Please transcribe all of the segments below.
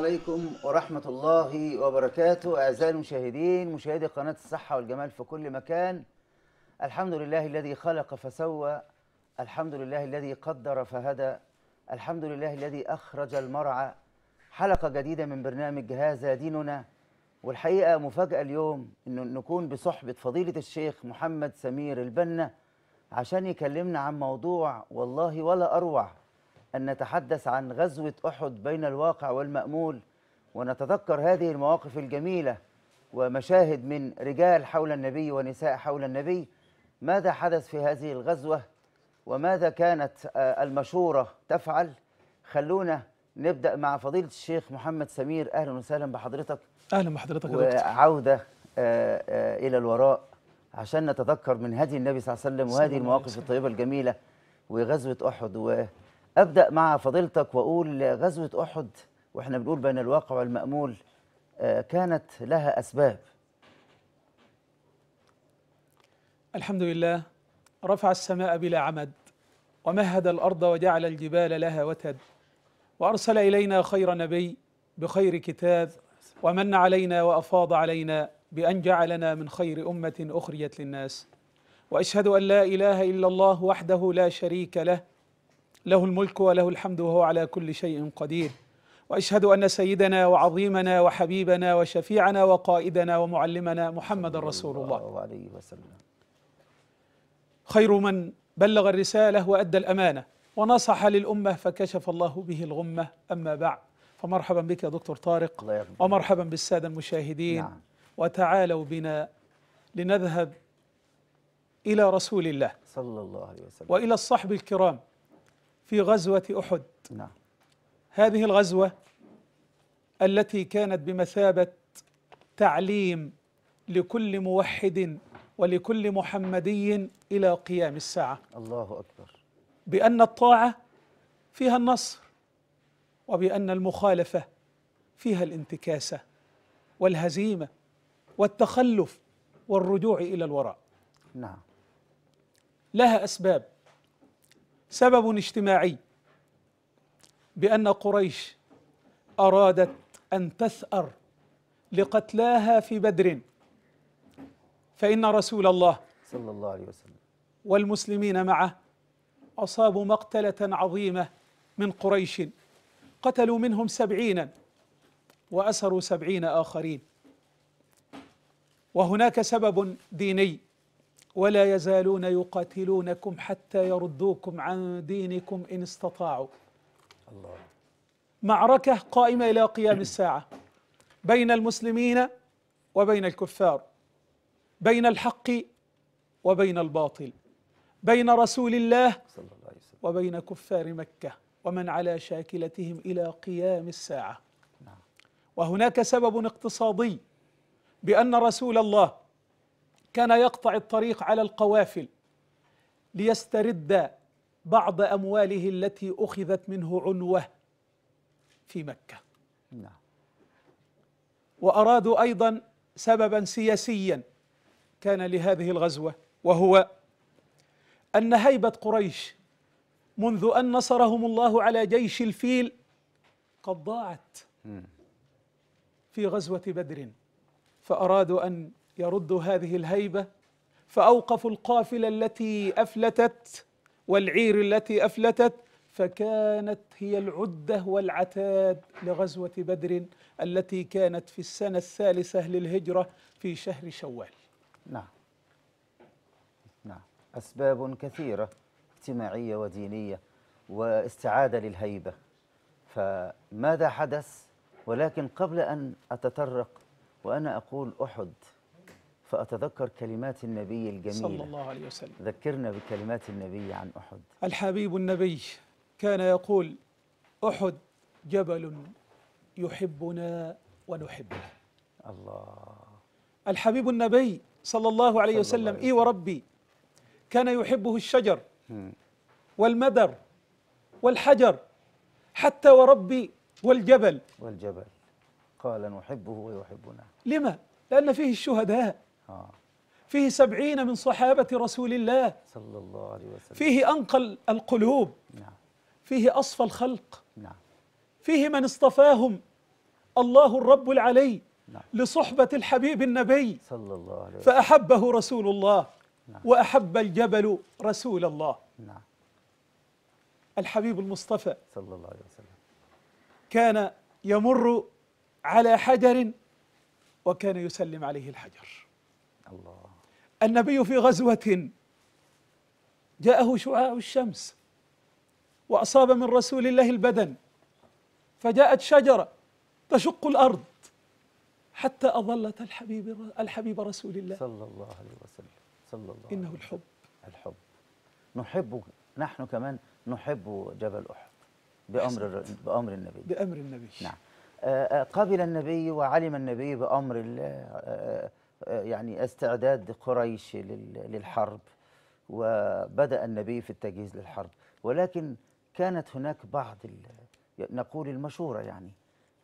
عليكم ورحمة الله وبركاته أعزائي المشاهدين مشاهدي قناة الصحة والجمال في كل مكان الحمد لله الذي خلق فسوى الحمد لله الذي قدر فهدى الحمد لله الذي أخرج المرعى حلقة جديدة من برنامج هذا ديننا والحقيقة مفاجأة اليوم أن نكون بصحبة فضيلة الشيخ محمد سمير البنا عشان يكلمنا عن موضوع والله ولا أروع أن نتحدث عن غزوة أحد بين الواقع والمأمول ونتذكر هذه المواقف الجميلة ومشاهد من رجال حول النبي ونساء حول النبي ماذا حدث في هذه الغزوة وماذا كانت آه، المشورة تفعل خلونا نبدأ مع فضيلة الشيخ محمد سمير أهلا وسهلا بحضرتك أهلا بحضرتك وعودة آه، آه، إلى الوراء عشان نتذكر من هدي النبي صلى الله عليه وسلم وهذه المواقف الطيبة الجميلة وغزوة أحد و ابدا مع فضيلتك واقول غزوه احد واحنا بنقول بين الواقع والمامول آه، كانت لها اسباب الحمد لله رفع السماء بلا عمد ومهد الارض وجعل الجبال لها وتد وارسل الينا خير نبي بخير كتاب ومن علينا وافاض علينا بان جعلنا من خير امه اخرجت للناس واشهد ان لا اله الا الله وحده لا شريك له له الملك وله الحمد وهو على كل شيء قدير واشهد ان سيدنا وعظيمنا وحبيبنا وشفيعنا وقائدنا ومعلمنا محمدا رسول الله عليه وسلم خير من بلغ الرساله وادى الامانه ونصح للامه فكشف الله به الغمه اما بعد فمرحبا بك يا دكتور طارق ومرحبا بالساده المشاهدين نعم. وتعالوا بنا لنذهب الى رسول الله صلى الله عليه وسلم والى الصحب الكرام في غزوة أحد نعم هذه الغزوة التي كانت بمثابة تعليم لكل موحد ولكل محمدي إلى قيام الساعة الله أكبر بأن الطاعة فيها النصر وبأن المخالفة فيها الانتكاسة والهزيمة والتخلف والرجوع إلى الوراء نعم لها أسباب سبب اجتماعي بأن قريش أرادت أن تثأر لقتلاها في بدر فإن رسول الله صلى الله عليه وسلم والمسلمين معه أصابوا مقتلة عظيمة من قريش قتلوا منهم سبعين وأسروا سبعين آخرين وهناك سبب ديني ولا يزالون يقاتلونكم حتى يردوكم عن دينكم إن استطاعوا الله معركة قائمة إلى قيام الساعة بين المسلمين وبين الكفار بين الحق وبين الباطل بين رسول الله وبين كفار مكة ومن على شاكلتهم إلى قيام الساعة نعم. وهناك سبب اقتصادي بأن رسول الله كان يقطع الطريق على القوافل ليسترد بعض امواله التي اخذت منه عنوه في مكه نعم وارادوا ايضا سببا سياسيا كان لهذه الغزوه وهو ان هيبه قريش منذ ان نصرهم الله على جيش الفيل قد ضاعت في غزوه بدر فارادوا ان يرد هذه الهيبة فأوقفوا القافلة التي أفلتت والعير التي أفلتت فكانت هي العدة والعتاد لغزوة بدر التي كانت في السنة الثالثة للهجرة في شهر شوال نعم نعم أسباب كثيرة اجتماعية ودينية واستعادة للهيبة فماذا حدث ولكن قبل أن أتطرق وأنا أقول أحد فأتذكر كلمات النبي الجميلة صلى الله عليه وسلم ذكرنا بكلمات النبي عن أحد الحبيب النبي كان يقول أحد جبل يحبنا ونحبه الله الحبيب النبي صلى الله عليه صلى وسلم إي وربي كان يحبه الشجر والمدر والحجر حتى وربي والجبل والجبل قال نحبه ويحبنا لما؟ لأن فيه الشهداء فيه سبعين من صحابة رسول الله صلى الله عليه وسلم فيه أنقى القلوب نعم. فيه أصفى الخلق نعم. فيه من اصطفاهم الله الرب العلي نعم. لصحبة الحبيب النبي صلى الله عليه وسلم فأحبه رسول الله نعم. وأحب الجبل رسول الله نعم. الحبيب المصطفى صلى الله عليه وسلم كان يمر على حجر وكان يسلم عليه الحجر الله النبي في غزوة جاءه شعاع الشمس وأصاب من رسول الله البدن فجاءت شجرة تشق الأرض حتى أظلت الحبيب الحبيب رسول الله صلى الله عليه وسلم صلى الله عليه إنه الحب الحب نحب نحن كمان نحب جبل أحد بأمر بأمر النبي بأمر النبي نعم آه، آه، قبل النبي وعلم النبي بأمر الله آه، يعني استعداد قريش للحرب وبدأ النبي في التجهيز للحرب ولكن كانت هناك بعض نقول المشورة يعني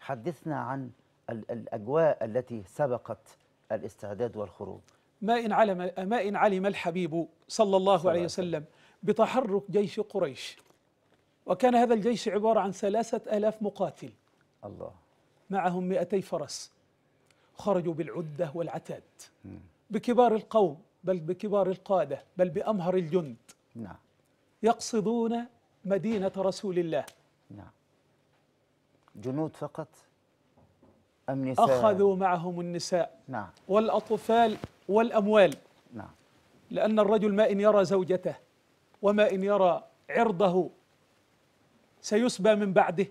حدثنا عن الأجواء التي سبقت الاستعداد والخروج ما إن علم, ما إن علم الحبيب صلى الله عليه وسلم بتحرك جيش قريش وكان هذا الجيش عبارة عن ثلاثة ألاف مقاتل الله معهم مئتي فرس خرجوا بالعدة والعتاد بكبار القوم بل بكبار القادة بل بأمهر الجند نعم يقصدون مدينة رسول الله نعم جنود فقط أم نساء أخذوا معهم النساء نعم والأطفال والأموال نعم لأن الرجل ما إن يرى زوجته وما إن يرى عرضه سيسبى من بعده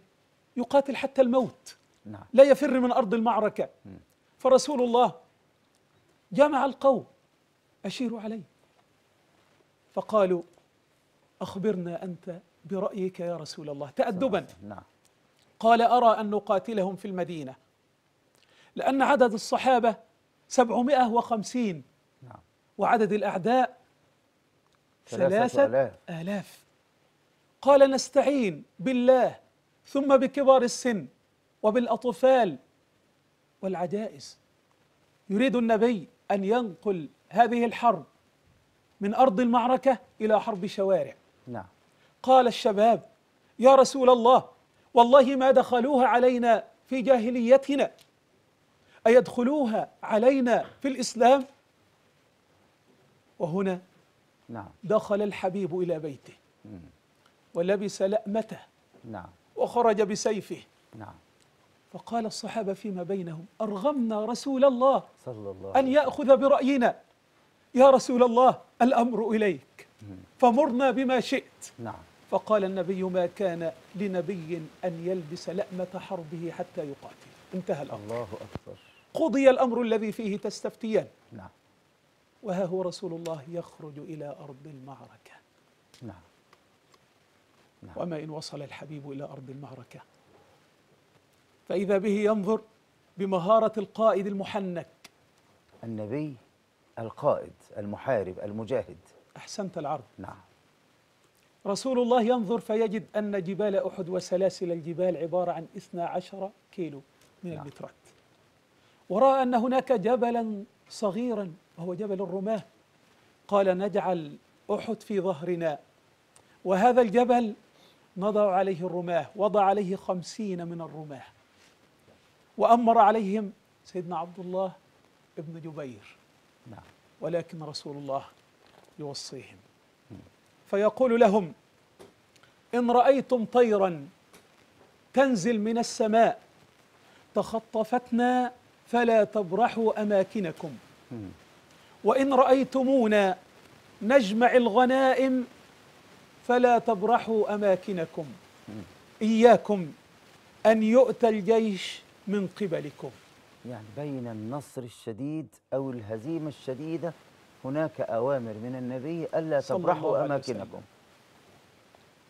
يقاتل حتى الموت نعم. لا يفر من أرض المعركة فرسول الله جمع القوم أشيروا عليه فقالوا أخبرنا أنت برأيك يا رسول الله تأدبا نعم. قال أرى أن نقاتلهم في المدينة لأن عدد الصحابة سبعمائة وخمسين نعم. وعدد الأعداء ثلاثة آلاف. آلاف قال نستعين بالله ثم بكبار السن وبالأطفال والعدائس يريد النبي أن ينقل هذه الحرب من أرض المعركة إلى حرب شوارع نعم قال الشباب يا رسول الله والله ما دخلوها علينا في جاهليتنا أيدخلوها علينا في الإسلام وهنا نعم. دخل الحبيب إلى بيته ولبس لأمته نعم. وخرج بسيفه نعم. فقال الصحابة فيما بينهم أرغمنا رسول الله صلى الله أن يأخذ برأينا يا رسول الله الأمر إليك فمرنا بما شئت نعم فقال النبي ما كان لنبي أن يلبس لأمة حربه حتى يقاتل انتهى الأمر الله أكبر قضي الأمر الذي فيه تستفتيان نعم وها هو رسول الله يخرج إلى أرض المعركة نعم, نعم. وما إن وصل الحبيب إلى أرض المعركة فإذا به ينظر بمهارة القائد المحنك النبي القائد المحارب المجاهد أحسنت العرض نعم رسول الله ينظر فيجد أن جبال أحد وسلاسل الجبال عبارة عن 12 كيلو من نعم. المترات ورأى أن هناك جبلا صغيرا وهو جبل الرماة قال نجعل أحد في ظهرنا وهذا الجبل نضع عليه الرماة وضع عليه خمسين من الرماة وأمر عليهم سيدنا عبد الله ابن جبير نعم ولكن رسول الله يوصيهم فيقول لهم إن رأيتم طيرا تنزل من السماء تخطفتنا فلا تبرحوا أماكنكم وإن رأيتمونا نجمع الغنائم فلا تبرحوا أماكنكم إياكم أن يؤتى الجيش من قبلكم يعني بين النصر الشديد أو الهزيمة الشديدة هناك أوامر من النبي ألا تبرحوا أماكنكم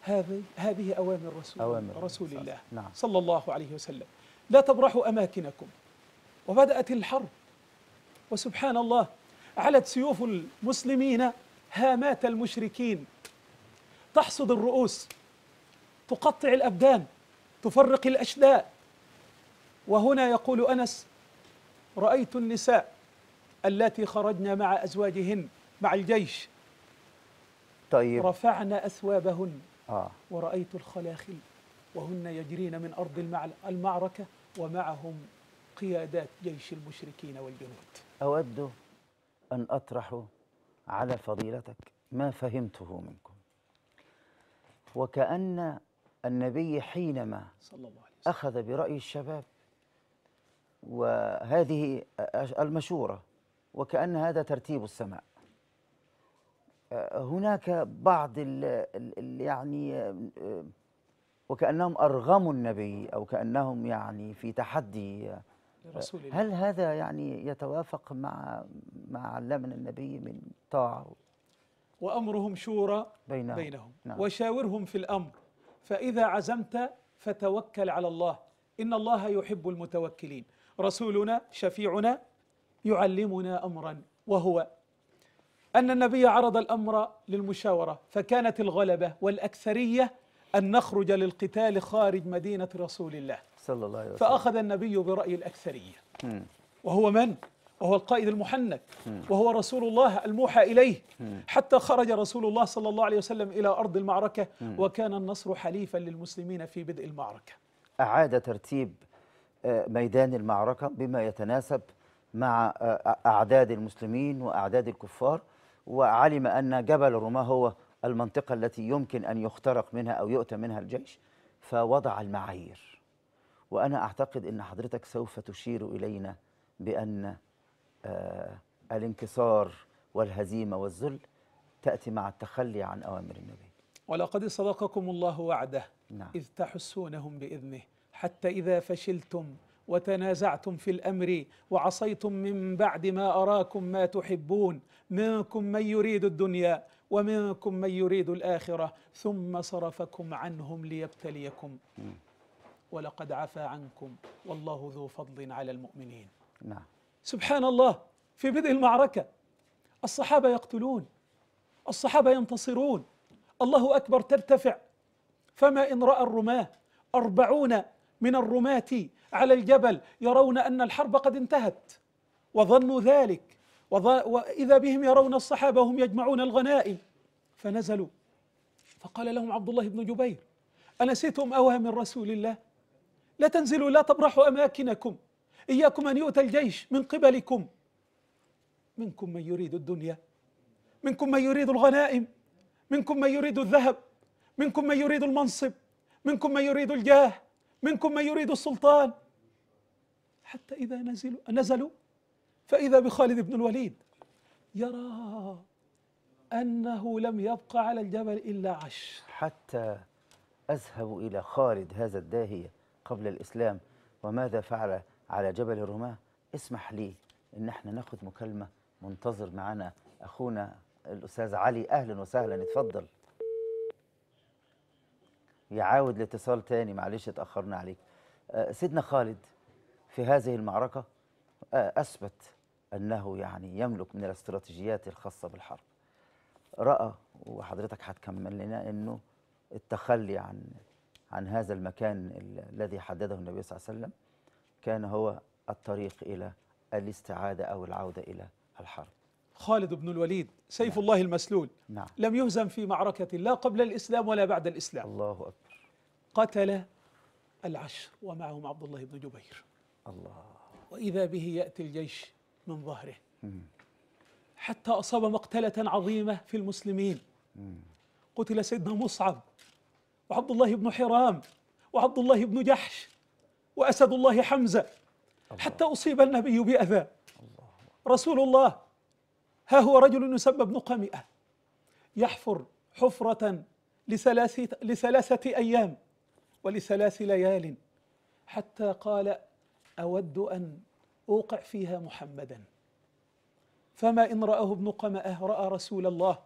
هذه هذه أوامر رسول أوامر رسول الله, الله نعم. صلى الله عليه وسلم لا تبرحوا أماكنكم وبدأت الحرب وسبحان الله علت سيوف المسلمين هامات المشركين تحصد الرؤوس تقطع الأبدان تفرق الأشداء وهنا يقول أنس رأيت النساء التي خرجنا مع أزواجهن مع الجيش طيب رفعن أثوابهن آه. ورأيت الخلاخل وهن يجرين من أرض المعركة ومعهم قيادات جيش المشركين والجنود أود أن أطرح على فضيلتك ما فهمته منكم وكأن النبي حينما صلى الله عليه وسلم أخذ برأي الشباب وهذه المشورة وكأن هذا ترتيب السماء آه، هناك بعض ال يعني آه، وكأنهم أرغموا النبي أو كأنهم يعني في تحدي رسول الله هل هذا يعني يتوافق مع ما علمنا النبي من طاعة وأمرهم شورى بينهم, بينهم نعم وشاورهم في الأمر فإذا عزمت فتوكل على الله إن الله يحب المتوكلين رسولنا شفيعنا يعلمنا امرا وهو ان النبي عرض الامر للمشاوره فكانت الغلبه والاكثريه ان نخرج للقتال خارج مدينه رسول الله صلى الله عليه وسلم فاخذ النبي براي الاكثريه وهو من وهو القائد المحنك وهو رسول الله الموحى إليه حتى خرج رسول الله صلى الله عليه وسلم إلى أرض المعركة وكان النصر حليفا للمسلمين في بدء المعركة أعاد ترتيب ميدان المعركة بما يتناسب مع آه، أعداد المسلمين وأعداد الكفار وعلم أن جبل رما هو المنطقة التي يمكن أن يخترق منها أو يؤتى منها الجيش فوضع المعايير وأنا أعتقد أن حضرتك سوف تشير إلينا بأن آه، الانكسار والهزيمة والذل تأتي مع التخلي عن أوامر النبي ولقد صدقكم الله وعده نعم. إذ تحسونهم بإذنه حتى إذا فشلتم وتنازعتم في الامر وعصيتم من بعد ما اراكم ما تحبون منكم من يريد الدنيا ومنكم من يريد الاخره ثم صرفكم عنهم ليبتليكم ولقد عفى عنكم والله ذو فضل على المؤمنين نعم. سبحان الله في بدء المعركه الصحابه يقتلون الصحابه ينتصرون الله اكبر ترتفع فما ان راى الرماه أربعون من الرماة على الجبل يرون أن الحرب قد انتهت وظنوا ذلك وإذا بهم يرون الصحابة هم يجمعون الغنائم فنزلوا فقال لهم عبد الله بن جبير أنسيتم أوامر رسول الله لا تنزلوا لا تبرحوا أماكنكم إياكم أن يؤتى الجيش من قبلكم منكم من يريد الدنيا منكم من يريد الغنائم منكم من يريد الذهب منكم من يريد المنصب منكم من يريد الجاه منكم من يريد السلطان حتى إذا نزلوا نزلوا فإذا بخالد بن الوليد يرى أنه لم يبقى على الجبل إلا عشر حتى أذهب إلى خالد هذا الداهية قبل الإسلام وماذا فعل على جبل الرماة اسمح لي إن احنا ناخد مكالمة منتظر معنا أخونا الأستاذ علي أهلا وسهلا اتفضل يعاود الاتصال تاني معلش اتأخرنا عليك آه، سيدنا خالد في هذه المعركة آه، أثبت أنه يعني يملك من الاستراتيجيات الخاصة بالحرب رأى وحضرتك هتكمل لنا أنه التخلي عن عن هذا المكان الذي حدده النبي صلى الله عليه وسلم كان هو الطريق إلى الاستعادة أو العودة إلى الحرب خالد بن الوليد سيف نعم. الله المسلول نعم. لم يهزم في معركة لا قبل الإسلام ولا بعد الإسلام الله أكبر قتل العشر ومعهم عبد الله بن جبير الله وإذا به يأتي الجيش من ظهره حتى أصاب مقتلة عظيمة في المسلمين قتل سيدنا مصعب وعبد الله بن حرام وعبد الله بن جحش وأسد الله حمزة الله. حتى أصيب النبي بأذى الله. رسول الله ها هو رجل يسمى ابن قمئة يحفر حفرة لثلاثة, لثلاثة أيام ولثلاث ليال حتى قال أود أن أوقع فيها محمدا فما إن رآه ابن قمأة رأى رسول الله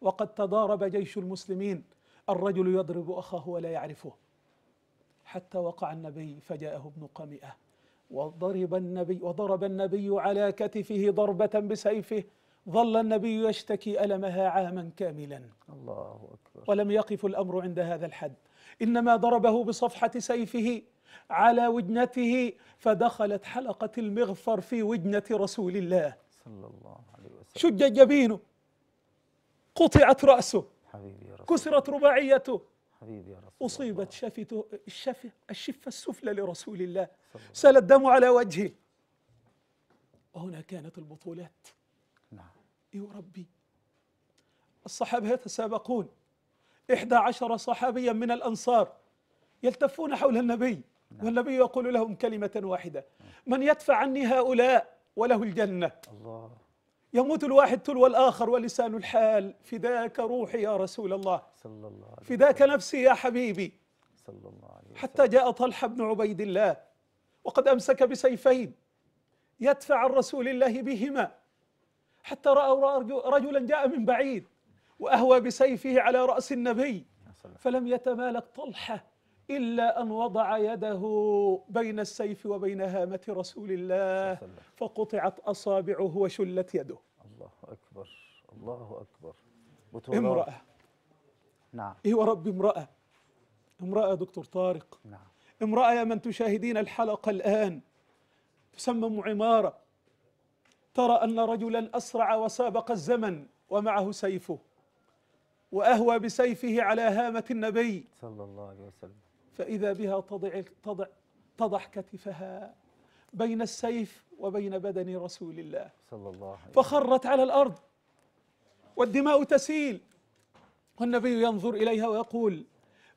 وقد تضارب جيش المسلمين الرجل يضرب أخاه ولا يعرفه حتى وقع النبي فجاءه ابن قمئة وضرب النبي وضرب النبي على كتفه ضربة بسيفه ظل النبي يشتكي ألمها عاما كاملا الله أكبر ولم يقف الأمر عند هذا الحد إنما ضربه بصفحة سيفه على وجنته فدخلت حلقة المغفر في وجنة رسول الله صلى الله عليه وسلم شج جبينه قطعت رأسه حبيبي يا رسول كسرت رباعيته حبيبي يا رسول أصيبت شفته الشف الشفة السفلى لرسول الله سال الدم على وجهه وهنا كانت البطولات وربي الصحابة يتسابقون إحدى عشر صحابيا من الأنصار يلتفون حول النبي نعم. والنبي يقول لهم كلمة واحدة من يدفع عني هؤلاء وله الجنة الله يموت الواحد تلو الآخر ولسان الحال فداك روحي يا رسول الله صلى الله عليه فداك نفسي يا حبيبي صلى الله عليه وسلم حتى جاء طلحة بن عبيد الله وقد أمسك بسيفين يدفع عن رسول الله بهما حتى رأوا رجلا جاء من بعيد وأهوى بسيفه على رأس النبي فلم يتمالك طلحة إلا أن وضع يده بين السيف وبين هامة رسول الله فقطعت أصابعه وشلت يده الله أكبر الله أكبر امرأة نعم إيه ورب امرأة امرأة دكتور طارق نعم امرأة يا من تشاهدين الحلقة الآن تسمم عمارة ترى أن رجلا أسرع وسابق الزمن ومعه سيفه وأهوى بسيفه على هامة النبي صلى الله عليه وسلم فإذا بها تضع, تضع تضح كتفها بين السيف وبين بدن رسول الله صلى الله عليه وسلم فخرت على الأرض والدماء تسيل والنبي ينظر إليها ويقول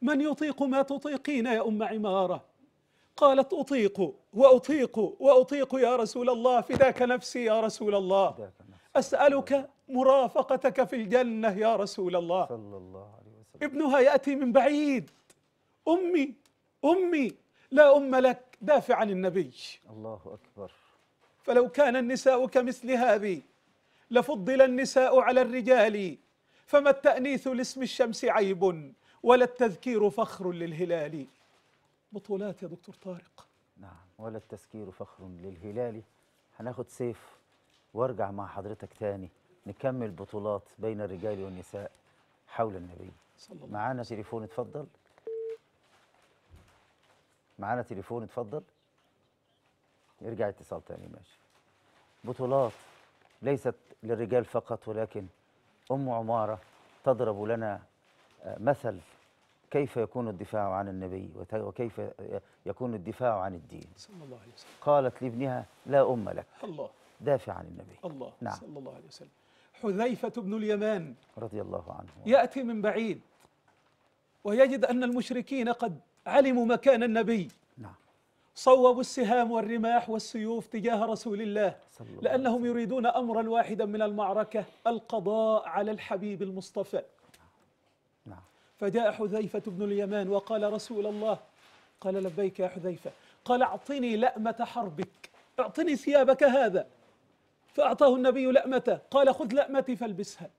من يطيق ما تطيقين يا أم عمارة قالت أطيق وأطيق وأطيق يا رسول الله فداك نفسي يا رسول الله أسألك مرافقتك في الجنة يا رسول الله صلى الله عليه وسلم ابنها يأتي من بعيد أمي أمي لا أم لك دافع عن النبي الله أكبر فلو كان النساء كمثل هذه لفضل النساء على الرجال فما التأنيث لاسم الشمس عيب ولا التذكير فخر للهلال بطولات يا دكتور طارق نعم ولا التذكير فخر للهلالي هناخد سيف وارجع مع حضرتك تاني نكمل بطولات بين الرجال والنساء حول النبي معانا تليفون اتفضل معانا تليفون اتفضل ارجع اتصال تاني ماشي بطولات ليست للرجال فقط ولكن أم عمارة تضرب لنا آه، مثل كيف يكون الدفاع عن النبي وكيف يكون الدفاع عن الدين صلى الله عليه وسلم قالت لابنها لا أم لك الله دافع عن النبي الله نعم صلى الله عليه وسلم حذيفة بن اليمان رضي الله عنه يأتي من بعيد ويجد أن المشركين قد علموا مكان النبي نعم صوبوا السهام والرماح والسيوف تجاه رسول الله لأنهم يريدون أمرا واحدا من المعركة القضاء على الحبيب المصطفى فجاء حذيفة بن اليمان وقال رسول الله قال لبيك يا حذيفة قال اعطني لأمة حربك اعطني ثيابك هذا فأعطاه النبي لأمته قال خذ لأمتي فالبسها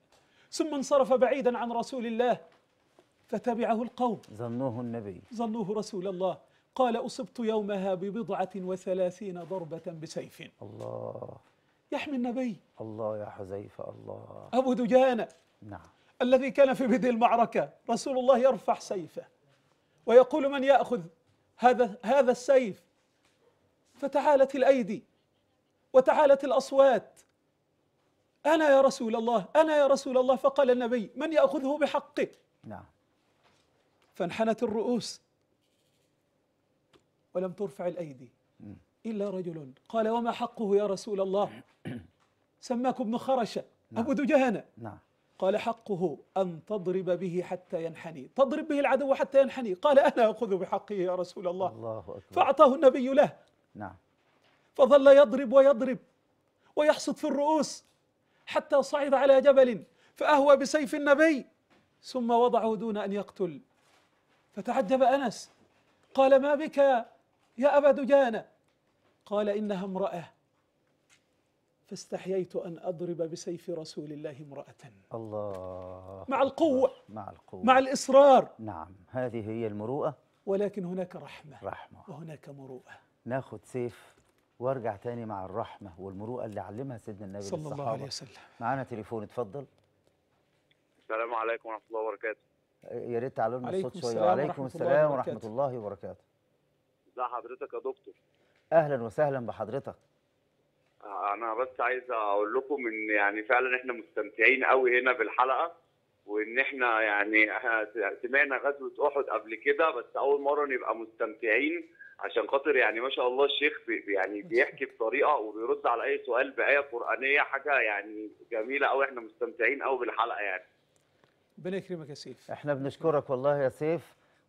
ثم انصرف بعيدا عن رسول الله فتبعه القوم ظنوه النبي ظنوه رسول الله قال أصبت يومها ببضعة وثلاثين ضربة بسيف الله يحمي النبي الله يا حذيفة الله أبو دجانة نعم الذي كان في بدء المعركة رسول الله يرفع سيفه ويقول من يأخذ هذا هذا السيف فتعالت الأيدي وتعالت الأصوات أنا يا رسول الله أنا يا رسول الله فقال النبي من يأخذه بحقه نعم فانحنت الرؤوس ولم ترفع الأيدي إلا رجل قال وما حقه يا رسول الله سماك ابن خرشة نعم. أبو دجانة نعم قال حقه أن تضرب به حتى ينحني تضرب به العدو حتى ينحني قال أنا أخذ بحقه يا رسول الله, الله أكبر فأعطاه النبي له نعم فظل يضرب ويضرب ويحصد في الرؤوس حتى صعد على جبل فأهوى بسيف النبي ثم وضعه دون أن يقتل فتعجب أنس قال ما بك يا أبا دجانة قال إنها امرأة فاستحييت أن أضرب بسيف رسول الله امرأة الله مع القوة مع القوة مع الإصرار نعم هذه هي المروءة ولكن هناك رحمة رحمة وهناك مروءة ناخد سيف وارجع تاني مع الرحمة والمروءة اللي علمها سيدنا النبي صلى للصحابة. الله عليه وسلم معانا تليفون اتفضل السلام عليكم ورحمة الله وبركاته يا ريت تعلمنا الصوت شوية وعليكم السلام ورحمة الله وبركاته ازي حضرتك يا دكتور أهلا وسهلا بحضرتك آه، انا بس عايز اقول لكم ان يعني فعلا احنا مستمتعين قوي هنا بالحلقه وان احنا يعني سمعنا غزوه احد قبل كده بس اول مره نبقى مستمتعين عشان خاطر يعني ما شاء الله الشيخ بي يعني بيحكي بطريقه وبيرد على اي سؤال بايه قرانيه حاجه يعني جميله قوي احنا مستمتعين قوي بالحلقه يعني ربنا يكرمك يا سيف احنا بنشكرك والله يا سيف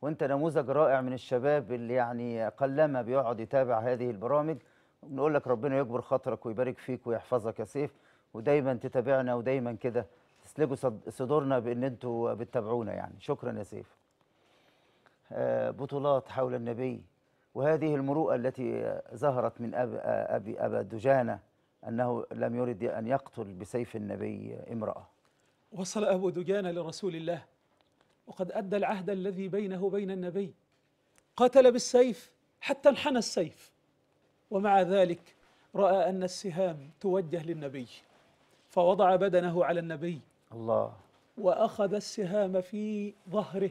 وانت نموذج رائع من الشباب اللي يعني قلما بيقعد يتابع هذه البرامج بنقول لك ربنا يكبر خاطرك ويبارك فيك ويحفظك يا سيف ودايما تتابعنا ودايما كده تسلجوا صدورنا بان انتوا بتتابعونا يعني شكرا يا سيف آه، بطولات حول النبي وهذه المروءه التي ظهرت من ابي آه، ابي ابا دجانه انه لم يرد ان يقتل بسيف النبي امراه وصل ابو دجانه لرسول الله وقد ادى العهد الذي بينه وبين النبي قاتل بالسيف حتى انحنى السيف ومع ذلك راى ان السهام توجه للنبي فوضع بدنه على النبي الله واخذ السهام في ظهره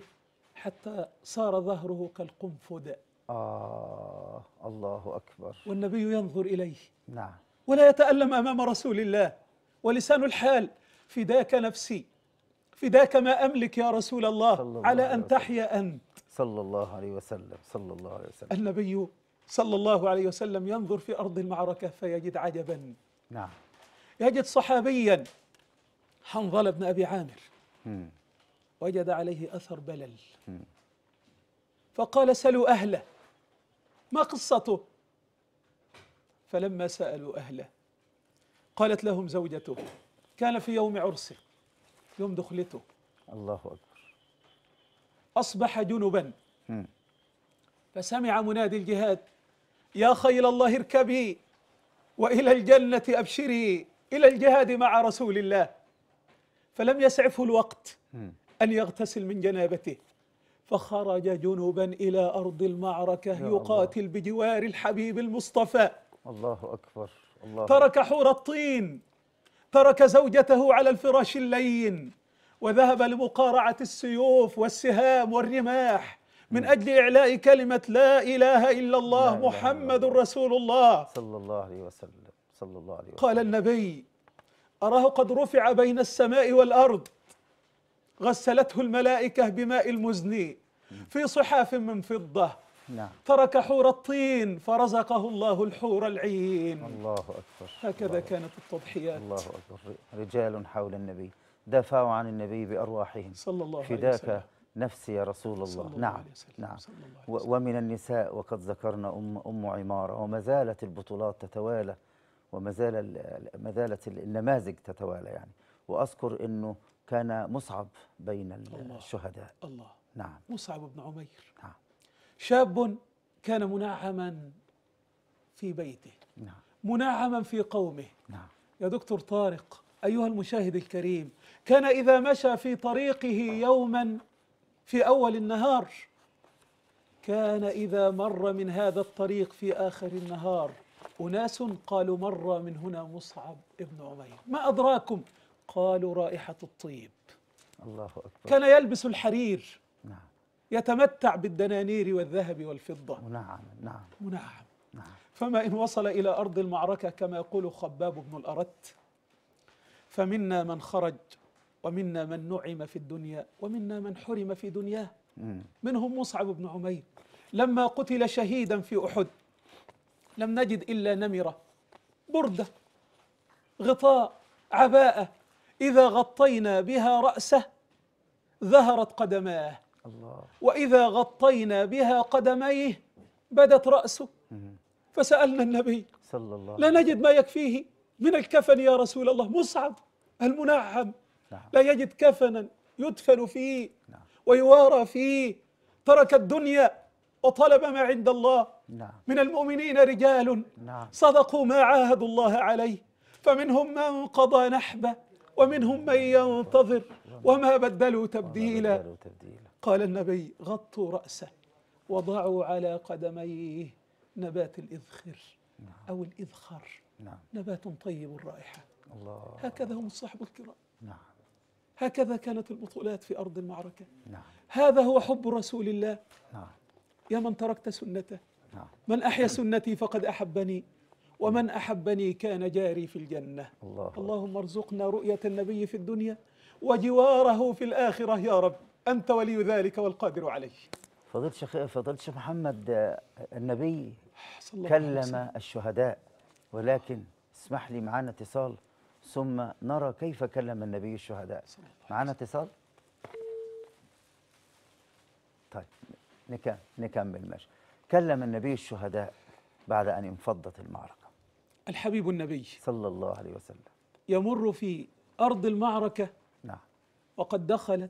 حتى صار ظهره كالقنفذ آه الله أكبر والنبي ينظر إليه نعم ولا يتألم أمام رسول الله ولسان الحال فداك نفسي فداك ما أملك يا رسول الله, الله على أن تحيا أنت صلى الله عليه وسلم صلى الله عليه وسلم النبي صلى الله عليه وسلم ينظر في أرض المعركة فيجد عجبا نعم يجد صحابيا حنظلة بن أبي عامر وجد عليه أثر بلل فقال سلوا أهله ما قصته فلما سألوا أهله قالت لهم زوجته كان في يوم عرسه يوم دخلته الله أكبر أصبح جنبا فسمع منادي الجهاد يا خيل الله اركبي والى الجنه ابشري الى الجهاد مع رسول الله فلم يسعفه الوقت ان يغتسل من جنابته فخرج جنبا الى ارض المعركه يقاتل الله. بجوار الحبيب المصطفى الله اكبر الله ترك حور الطين ترك زوجته على الفراش اللين وذهب لمقارعه السيوف والسهام والرماح من أجل إعلاء كلمة لا إله إلا الله محمد رسول الله صلى الله عليه وسلم صلى الله عليه وسلم قال النبي أراه قد رفع بين السماء والأرض غسلته الملائكة بماء المزني في صحاف من فضة نعم. ترك حور الطين فرزقه الله الحور العين الله أكبر هكذا الله كانت التضحيات الله أكبر رجال حول النبي دافعوا عن النبي بأرواحهم صلى الله عليه وسلم فداك نفسي يا رسول الله صلى نعم الله عليه وسلم. نعم ومن النساء وقد ذكرنا أم أم عمارة وما زالت البطولات تتوالى وما زال ما زالت النماذج تتوالى يعني وأذكر أنه كان مصعب بين الشهداء الله, الله نعم مصعب بن عمير نعم شاب كان منعما في بيته نعم منعما في قومه نعم يا دكتور طارق أيها المشاهد الكريم كان إذا مشى في طريقه يوما في أول النهار كان إذا مر من هذا الطريق في آخر النهار أناس قالوا مر من هنا مصعب ابن عمير ما أدراكم قالوا رائحة الطيب الله أكبر كان يلبس الحرير نعم يتمتع بالدنانير والذهب والفضة نعم نعم نعم نعم فما إن وصل إلى أرض المعركة كما يقول خباب بن الأرت فمنا من خرج ومنا من نعم في الدنيا ومنا من حرم في دنياه منهم مصعب بن عمير لما قتل شهيدا في أحد لم نجد إلا نمرة بردة غطاء عباءة إذا غطينا بها رأسه ظهرت قدماه الله وإذا غطينا بها قدميه بدت رأسه فسألنا النبي صلى الله لا نجد ما يكفيه من الكفن يا رسول الله مصعب المنعم نعم. لا يجد كفنا يدفن فيه نعم. ويوارى فيه ترك الدنيا وطلب ما عند الله نعم. من المؤمنين رجال نعم. صدقوا ما عاهدوا الله عليه فمنهم من قضى نحبه ومنهم من ينتظر وما بدلوا تبديلا قال النبي غطوا رأسه وضعوا على قدميه نبات الإذخر نعم. أو الإذخر نعم. نبات طيب الرائحة الله هكذا هم الصحب الكرام نعم هكذا كانت البطولات في أرض المعركة نعم. هذا هو حب رسول الله نعم. يا من تركت سنته نعم. من أحيا سنتي فقد أحبني ومن أحبني كان جاري في الجنة الله اللهم ارزقنا رؤية النبي في الدنيا وجواره في الآخرة يا رب أنت ولي ذلك والقادر عليه فضيلة شيخ فضيلة شيخ محمد النبي كلم الشهداء ولكن اسمح لي معانا اتصال ثم نرى كيف كلم النبي الشهداء معنا اتصال طيب نكمل ماشي كلم النبي الشهداء بعد أن انفضت المعركة الحبيب النبي صلى الله عليه وسلم يمر في أرض المعركة نعم وقد دخلت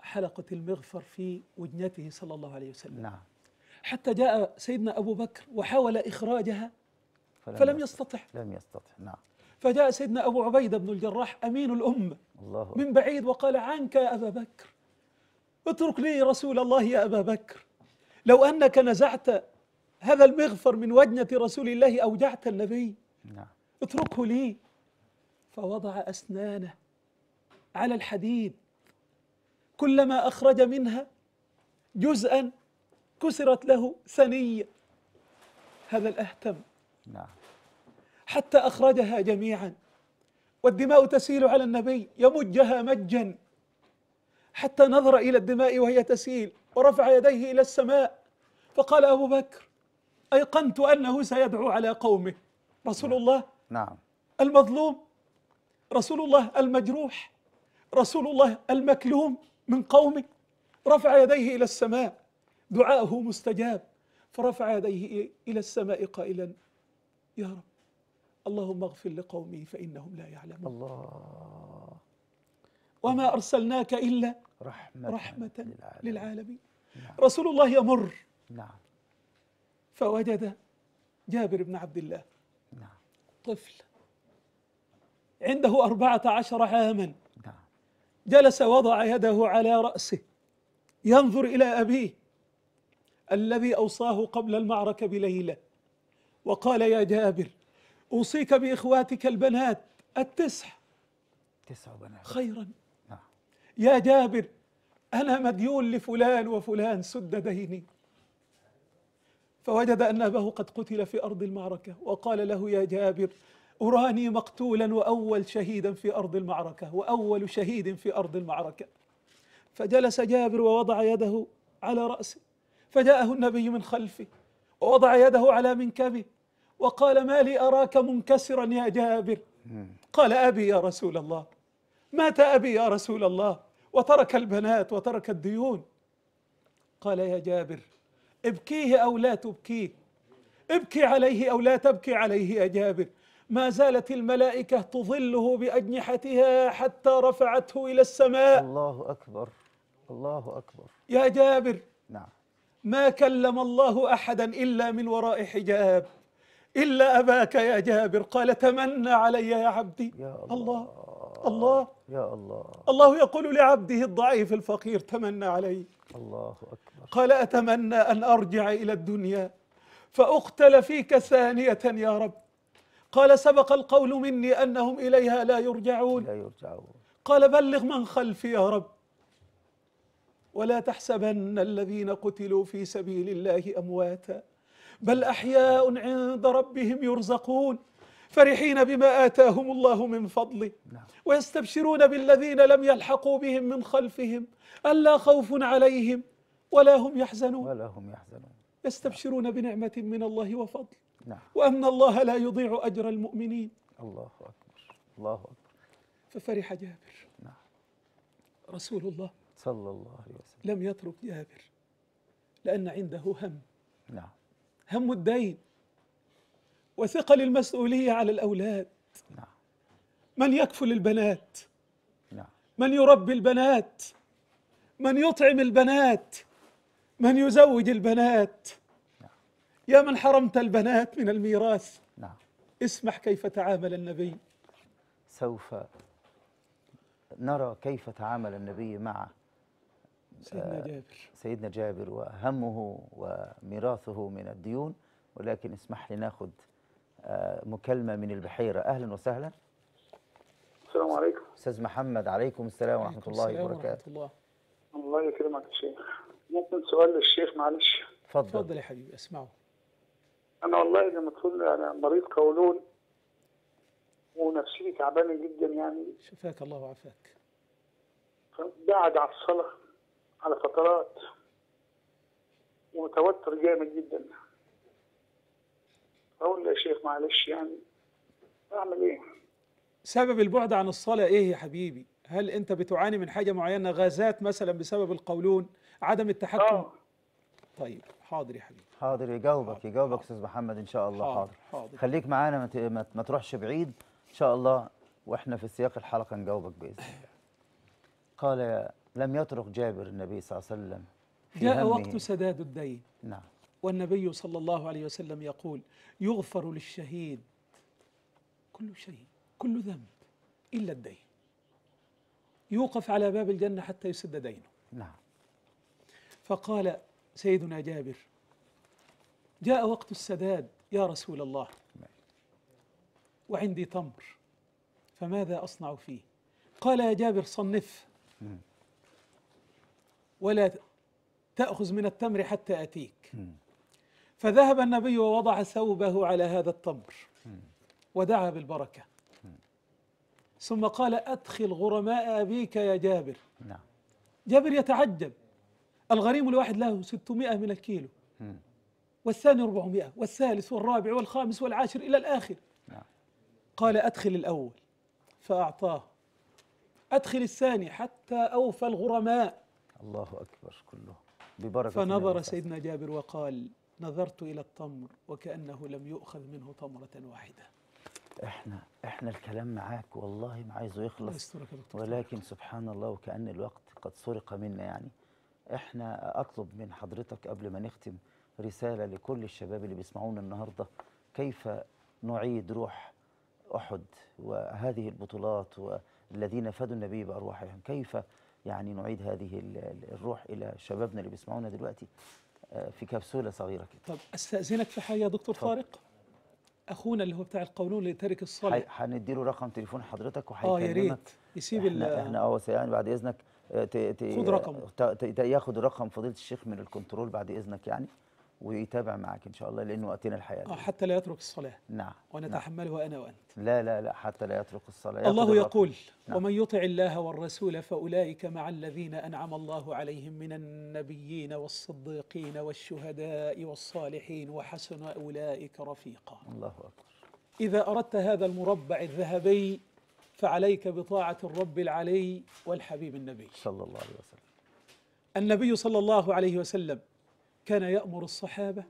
حلقة المغفر في وجنته صلى الله عليه وسلم نعم حتى جاء سيدنا أبو بكر وحاول إخراجها فلم, فلم يستطع لم يستطع نعم فجاء سيدنا أبو عبيدة بن الجراح أمين الأمة الله من بعيد وقال عنك يا أبا بكر اترك لي رسول الله يا أبا بكر لو أنك نزعت هذا المغفر من وجنة رسول الله أوجعت النبي نعم. اتركه لي فوضع أسنانه على الحديد كلما أخرج منها جزءا كسرت له ثنية هذا الأهتم نعم حتى اخرجها جميعا والدماء تسيل على النبي يمجها مجا حتى نظر الى الدماء وهي تسيل ورفع يديه الى السماء فقال ابو بكر ايقنت انه سيدعو على قومه رسول نعم. الله نعم المظلوم رسول الله المجروح رسول الله المكلوم من قومه رفع يديه الى السماء دعاءه مستجاب فرفع يديه الى السماء قائلا يا رب اللهم اغفر لقومي فإنهم لا يعلمون الله وما أرسلناك إلا رحمة, رحمة للعالمين, للعالمين. نعم. رسول الله يمر نعم فوجد جابر بن عبد الله نعم طفل عنده أربعة عشر عاما نعم جلس وضع يده على رأسه ينظر إلى أبيه الذي أوصاه قبل المعركة بليلة وقال يا جابر أوصيك بإخواتك البنات التسع تسع بنات خيرا نعم. يا جابر أنا مديون لفلان وفلان سد ديني فوجد أن أباه قد قتل في أرض المعركة وقال له يا جابر أراني مقتولا وأول شهيدا في أرض المعركة وأول شهيد في أرض المعركة فجلس جابر ووضع يده على رأسه فجاءه النبي من خلفه ووضع يده على منكبه وقال ما لي أراك منكسرا يا جابر قال أبي يا رسول الله مات أبي يا رسول الله وترك البنات وترك الديون قال يا جابر ابكيه أو لا تبكيه ابكي عليه أو لا تبكي عليه يا جابر ما زالت الملائكة تظله بأجنحتها حتى رفعته إلى السماء الله أكبر الله أكبر يا جابر نعم ما كلم الله أحدا إلا من وراء حجاب إلا أباك يا جابر قال تمنى علي يا عبدي يا الله الله, الله يا الله الله يقول لعبده الضعيف الفقير تمنى علي الله أكبر قال أتمنى أن أرجع إلى الدنيا فأقتل فيك ثانية يا رب قال سبق القول مني أنهم إليها لا يرجعون لا يرجعون قال بلغ من خلفي يا رب ولا تحسبن الذين قتلوا في سبيل الله أمواتا بل احياء عند ربهم يرزقون فرحين بما آتاهم الله من فضله نعم. ويستبشرون بالذين لم يلحقوا بهم من خلفهم ألا خوف عليهم ولا هم يحزنون ولا هم يحزنون يستبشرون بنعمة من الله وفضل نعم. وأن الله لا يضيع أجر المؤمنين الله أكبر الله أكبر ففرح جابر نعم. رسول الله صلى الله عليه وسلم لم يترك جابر لأن عنده هم نعم هم الدين وثقل المسؤولية على الأولاد نعم. من يكفل البنات نعم. من يربي البنات من يطعم البنات من يزوج البنات نعم. يا من حرمت البنات من الميراث نعم. اسمح كيف تعامل النبي سوف نرى كيف تعامل النبي مع سيدنا آه، جابر سيدنا جابر وهمه وميراثه من الديون ولكن اسمح لي ناخذ آه، مكالمة من البحيرة أهلا وسهلا السلام عليكم أستاذ محمد عليكم السلام ورحمة الله السلام وبركاته الله الله يكرمك يا شيخ ممكن سؤال للشيخ معلش اتفضل اتفضل يا حبيبي اسمعه أنا والله لما ما تقول أنا مريض قولون ونفسيتي تعبانة جدا يعني شفاك الله وعافاك بعد على الصلاة على فترات ومتوتر جامد جدا اقول له يا شيخ معلش يعني اعمل ايه سبب البعد عن الصلاه ايه يا حبيبي هل انت بتعاني من حاجه معينه غازات مثلا بسبب القولون عدم التحكم آه. طيب حاضر يا حبيبي حاضر يجاوبك حاضر. يجاوبك استاذ محمد ان شاء الله حاضر, حاضر. حاضر. خليك معانا ما, مت... تروحش بعيد ان شاء الله واحنا في سياق الحلقه نجاوبك باذن الله قال يا لم يترك جابر النبي صلى الله عليه وسلم جاء وقت سداد الدين نعم والنبي صلى الله عليه وسلم يقول يغفر للشهيد كل شيء كل ذنب إلا الدين يوقف على باب الجنة حتى يسد دينه نعم فقال سيدنا جابر جاء وقت السداد يا رسول الله وعندي تمر فماذا أصنع فيه قال يا جابر صنف ولا تأخذ من التمر حتى أتيك فذهب النبي ووضع ثوبه على هذا التمر ودعا بالبركة ثم قال أدخل غرماء أبيك يا جابر نعم. جابر يتعجب الغريم الواحد له 600 من الكيلو والثاني 400 والثالث والرابع والخامس والعاشر إلى الآخر نعم. قال أدخل الأول فأعطاه أدخل الثاني حتى أوفى الغرماء الله أكبر كله ببركة فنظر سيدنا جابر وقال نظرت إلى التمر وكأنه لم يؤخذ منه تمرة واحدة احنا احنا الكلام معاك والله ما عايزه يخلص ولكن سبحان الله وكأن الوقت قد سرق منا يعني احنا اطلب من حضرتك قبل ما نختم رسالة لكل الشباب اللي بيسمعونا النهاردة كيف نعيد روح أحد وهذه البطولات والذين فادوا النبي بأرواحهم كيف يعني نعيد هذه الروح الى شبابنا اللي بيسمعونا دلوقتي آه، في كبسوله صغيره كده طب استاذنك في حاجه يا دكتور طب. طارق اخونا اللي هو بتاع القولون اللي ترك الصلاه هندي له رقم تليفون حضرتك وهيكلمك اه يا ريت يسيب احنا احنا اه يعني بعد اذنك آه، خد رقم ياخد رقم فضيله الشيخ من الكنترول بعد اذنك يعني ويتابع معاك ان شاء الله لانه وقتنا الحياه اه حتى لا يترك الصلاه نعم ونتحملها نعم. انا وانت لا لا لا حتى لا يترك الصلاه الله يقول نعم. ومن يطع الله والرسول فاولئك مع الذين انعم الله عليهم من النبيين والصديقين والشهداء والصالحين وحسن اولئك رفيقا الله اكبر اذا اردت هذا المربع الذهبي فعليك بطاعه الرب العلي والحبيب النبي صلى الله عليه وسلم النبي صلى الله عليه وسلم كان يأمر الصحابة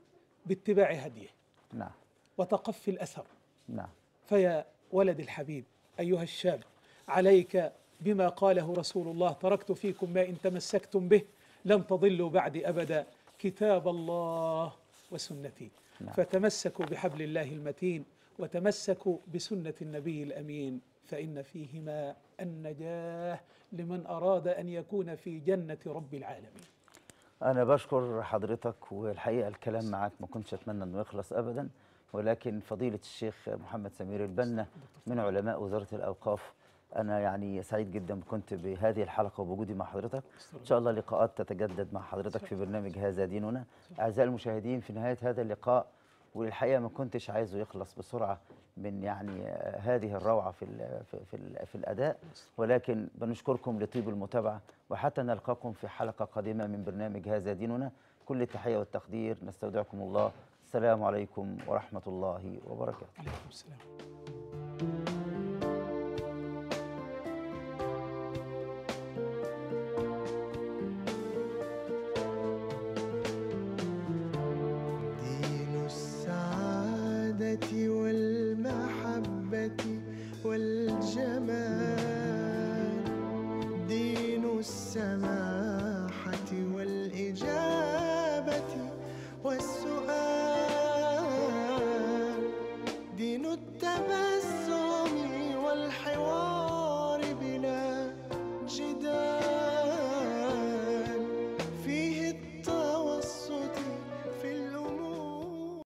باتباع هديه نعم وتقفي الأثر نعم فيا ولد الحبيب أيها الشاب عليك بما قاله رسول الله تركت فيكم ما إن تمسكتم به لن تضلوا بعد أبدا كتاب الله وسنتي نعم. فتمسكوا بحبل الله المتين وتمسكوا بسنة النبي الأمين فإن فيهما النجاة لمن أراد أن يكون في جنة رب العالمين أنا بشكر حضرتك والحقيقة الكلام معك ما كنتش أتمنى أنه يخلص أبدا ولكن فضيلة الشيخ محمد سمير البنا من علماء وزارة الأوقاف أنا يعني سعيد جدا كنت بهذه الحلقة وبوجودي مع حضرتك إن شاء الله لقاءات تتجدد مع حضرتك في برنامج هذا ديننا أعزائي المشاهدين في نهاية هذا اللقاء والحقيقة ما كنتش عايزه يخلص بسرعة من يعني آه، هذه الروعه في الـ في الـ في الاداء ولكن بنشكركم لطيب المتابعه وحتى نلقاكم في حلقه قادمه من برنامج هذا ديننا كل التحيه والتقدير نستودعكم الله السلام عليكم ورحمه الله وبركاته. عليكم السلام.